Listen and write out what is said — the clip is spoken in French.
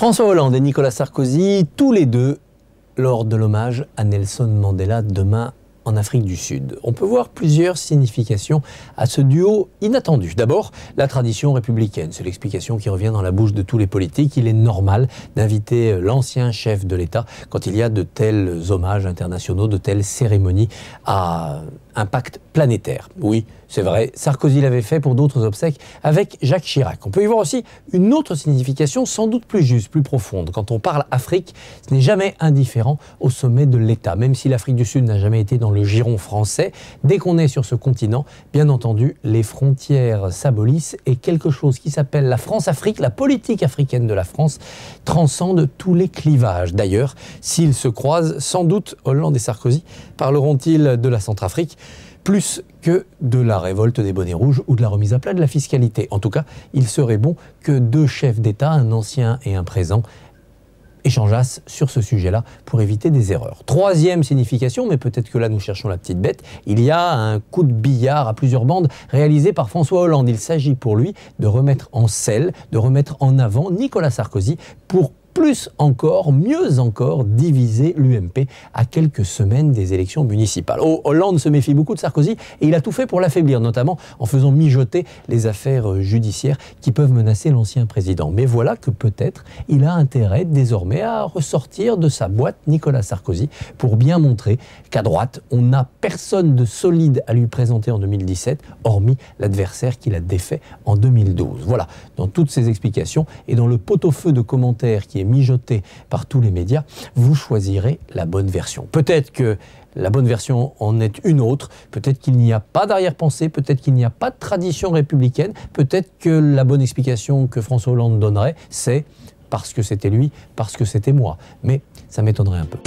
François Hollande et Nicolas Sarkozy, tous les deux, lors de l'hommage à Nelson Mandela demain en Afrique du Sud. On peut voir plusieurs significations à ce duo inattendu. D'abord, la tradition républicaine. C'est l'explication qui revient dans la bouche de tous les politiques. Il est normal d'inviter l'ancien chef de l'État quand il y a de tels hommages internationaux, de telles cérémonies à impact planétaire. Oui, c'est vrai, Sarkozy l'avait fait pour d'autres obsèques avec Jacques Chirac. On peut y voir aussi une autre signification sans doute plus juste, plus profonde. Quand on parle Afrique, ce n'est jamais indifférent au sommet de l'État, même si l'Afrique du Sud n'a jamais été dans le giron français. Dès qu'on est sur ce continent, bien entendu, les frontières s'abolissent et quelque chose qui s'appelle la France-Afrique, la politique africaine de la France, transcende tous les clivages. D'ailleurs, s'ils se croisent, sans doute Hollande et Sarkozy parleront-ils de la Centrafrique plus que de la révolte des bonnets rouges ou de la remise à plat de la fiscalité. En tout cas, il serait bon que deux chefs d'État, un ancien et un présent, échangeassent sur ce sujet-là pour éviter des erreurs. Troisième signification, mais peut-être que là nous cherchons la petite bête, il y a un coup de billard à plusieurs bandes réalisé par François Hollande. Il s'agit pour lui de remettre en selle, de remettre en avant Nicolas Sarkozy pour plus encore, mieux encore, diviser l'UMP à quelques semaines des élections municipales. Oh, Hollande se méfie beaucoup de Sarkozy et il a tout fait pour l'affaiblir, notamment en faisant mijoter les affaires euh, judiciaires qui peuvent menacer l'ancien président. Mais voilà que peut-être il a intérêt désormais à ressortir de sa boîte Nicolas Sarkozy pour bien montrer qu'à droite, on n'a personne de solide à lui présenter en 2017, hormis l'adversaire qu'il a défait en 2012. Voilà, dans toutes ces explications et dans le pot-au-feu de commentaires qui Mijoté par tous les médias, vous choisirez la bonne version. Peut-être que la bonne version en est une autre. Peut-être qu'il n'y a pas d'arrière-pensée, peut-être qu'il n'y a pas de tradition républicaine, peut-être que la bonne explication que François Hollande donnerait, c'est parce que c'était lui, parce que c'était moi. Mais ça m'étonnerait un peu.